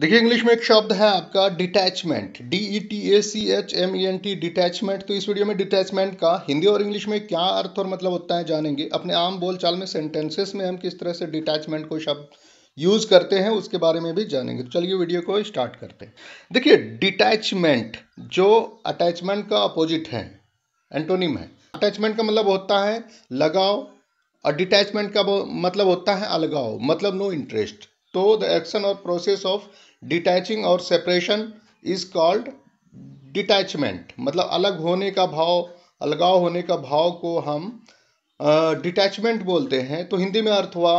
देखिए इंग्लिश में एक शब्द है आपका detachment D E T A C H M E N T detachment तो इस वीडियो में डिटैचमेंट का हिंदी और इंग्लिश में क्या अर्थ और मतलब होता है जानेंगे अपने आम बोलचाल में सेंटेंसेस में हम किस तरह से डिटैचमेंट को शब्द यूज़ करते हैं उसके बारे में भी जानेंगे तो चलिए वीडियो को स्टार्ट करते हैं देखिए डिटैचमेंट जो अटैचमेंट का अपोजिट है एंटोनिम है अटैचमेंट का मतलब होता है लगाव और डिटैचमेंट का मतलब होता है अलगाव मतलब नो इंटरेस्ट तो द एक्शन और प्रोसेस ऑफ डिटैचिंग और सेपरेशन इज कॉल्ड डिटैचमेंट मतलब अलग होने का भाव अलगाव होने का भाव को हम डिटैचमेंट uh, बोलते हैं तो हिंदी में अर्थ हुआ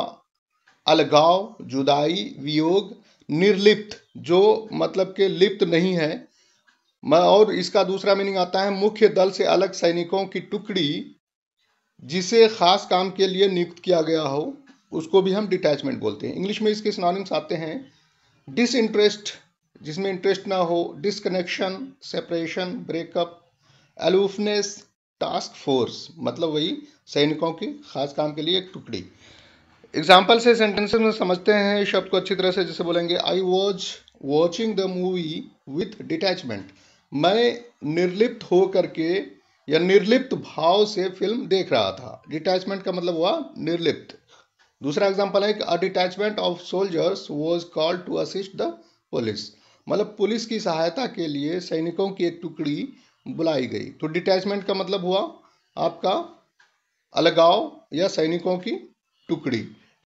अलगाव जुदाई वियोग निर्लिप्त जो मतलब के लिप्त नहीं है और इसका दूसरा मीनिंग आता है मुख्य दल से अलग सैनिकों की टुकड़ी जिसे खास काम के लिए नियुक्त किया गया हो उसको भी हम डिटैचमेंट बोलते हैं इंग्लिश में इसके सिनोनिम्स आते हैं डिस इंटरेस्ट जिसमें इंटरेस्ट ना हो disconnection separation breakup aloofness task force मतलब वही सैनिकों की खास काम के लिए एक टुकड़ी एग्जाम्पल से सेंटेंसेस में समझते हैं शब्द को अच्छी तरह से जैसे बोलेंगे I was watching the movie with detachment मैं निर्लिप्त हो करके या निर्लिप्त भाव से फिल्म देख रहा था डिटैचमेंट का मतलब हुआ निर्लिप्त दूसरा एग्जाम्पल है कि a detachment of soldiers was called to assist the police मतलब पुलिस की सहायता के लिए सैनिकों की एक टुकड़ी बुलाई गई तो डिटैचमेंट का मतलब हुआ आपका अलगाव या सैनिकों की टुकड़ी